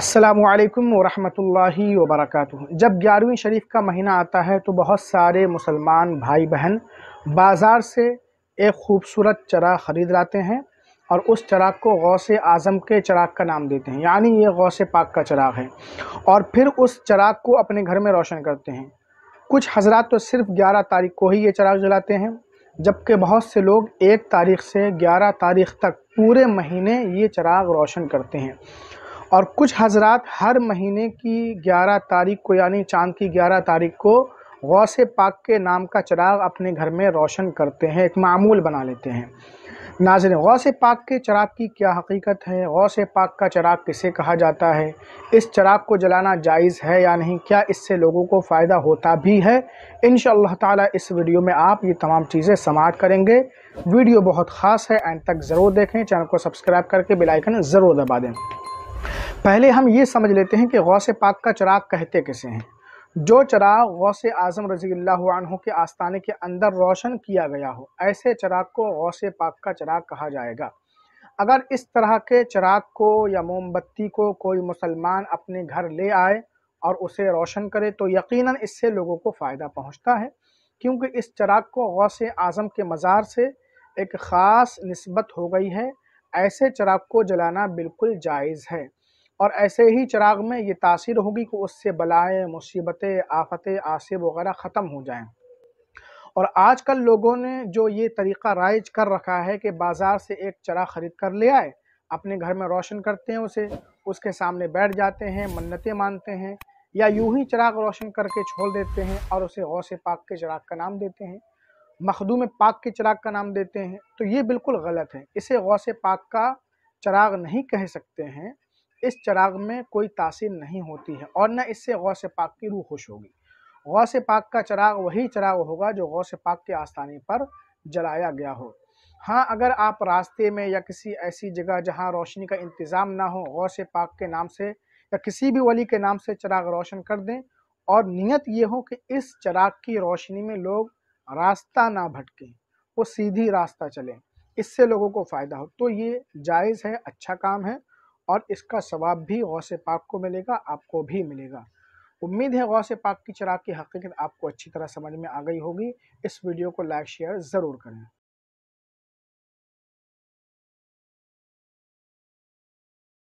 असलकम वरहमतुल्लाहि वर्क जब ग्यारहवीं शरीफ का महीना आता है तो बहुत सारे मुसलमान भाई बहन बाज़ार से एक खूबसूरत चराग ख़रीद लाते हैं और उस चराग को से आज़म के चराग का नाम देते हैं यानी ये से पाक का चराग है और फिर उस चराग को अपने घर में रोशन करते हैं कुछ हजरात तो सिर्फ ग्यारह तारीख को ही ये चराग जलाते हैं जबकि बहुत से लोग एक तारीख से ग्यारह तारीख तक पूरे महीने ये चराग रोशन करते हैं और कुछ हजरत हर महीने की ग्यारह तारीख को यानी चांद की ग्यारह तारीख को गौस पाक के नाम का चराग अपने घर में रोशन करते हैं एक मामूल बना लेते हैं नाजन गौस पाक के चराग की क्या हकीकत है गौस पाक का चराग किसे कहा जाता है इस चराग को जलाना जायज़ है या नहीं क्या इससे लोगों को फ़ायदा होता भी है इन ताला इस वीडियो में आप ये तमाम चीज़ें समाप्त करेंगे वीडियो बहुत ख़ास है एंड तक ज़रूर देखें चैनल को सब्सक्राइब करके बेलाइकन ज़रूर दबा दें पहले हम ये समझ लेते हैं कि गौस पाक का चराग कहते किसे हैं जो चराग गौस आज़म रज़ील्हु के आस्ताने के अंदर रोशन किया गया हो ऐसे चराग को गौस पाक का चराग कहा जाएगा अगर इस तरह के चराग को या मोमबत्ती को कोई मुसलमान अपने घर ले आए और उसे रोशन करे तो यकीनन इससे लोगों को फ़ायदा पहुंचता है क्योंकि इस चराग को गौस आज़म के मज़ार से एक ख़ास नस्बत हो गई है ऐसे चराग को जलाना बिल्कुल जायज़ है और ऐसे ही चिराग में ये तासीर होगी कि उससे बलाएँ मुसीबतें आफतें आसिब वगैरह ख़त्म हो जाएँ और आजकल लोगों ने जो ये तरीक़ा राइज कर रखा है कि बाज़ार से एक चराग ख़रीद कर ले आए अपने घर में रोशन करते हैं उसे उसके सामने बैठ जाते हैं मन्नतें मानते हैं या यूं ही चिराग रोशन करके छोड़ देते हैं और उसे गौ से पाक के चिराग का नाम देते हैं मखदूम पाक के चिराग का नाम देते हैं तो ये बिल्कुल गलत है इसे गौ से पाक का चिराग नहीं कह सकते हैं इस चराग में कोई तासीर नहीं होती है और न इससे गौ से पाक की रूह खुश होगी गौ से पाक का चराग वही चराग होगा जो गौ से पाक के आस्थाने पर जलाया गया हो हाँ अगर आप रास्ते में या किसी ऐसी जगह जहाँ रोशनी का इंतज़ाम ना हो गौ से पाक के नाम से या किसी भी वली के नाम से चराग रोशन कर दें और नियत ये हो कि इस चराग की रोशनी में लोग रास्ता ना भटकें वो सीधी रास्ता चलें इससे लोगों को फ़ायदा हो तो ये जायज़ है अच्छा काम है और इसका सवाब भी गौस पाक को मिलेगा आपको भी मिलेगा उम्मीद है गौस पाक की चराग की हकीकत आपको अच्छी तरह समझ में आ गई होगी इस वीडियो को लाइक शेयर ज़रूर करें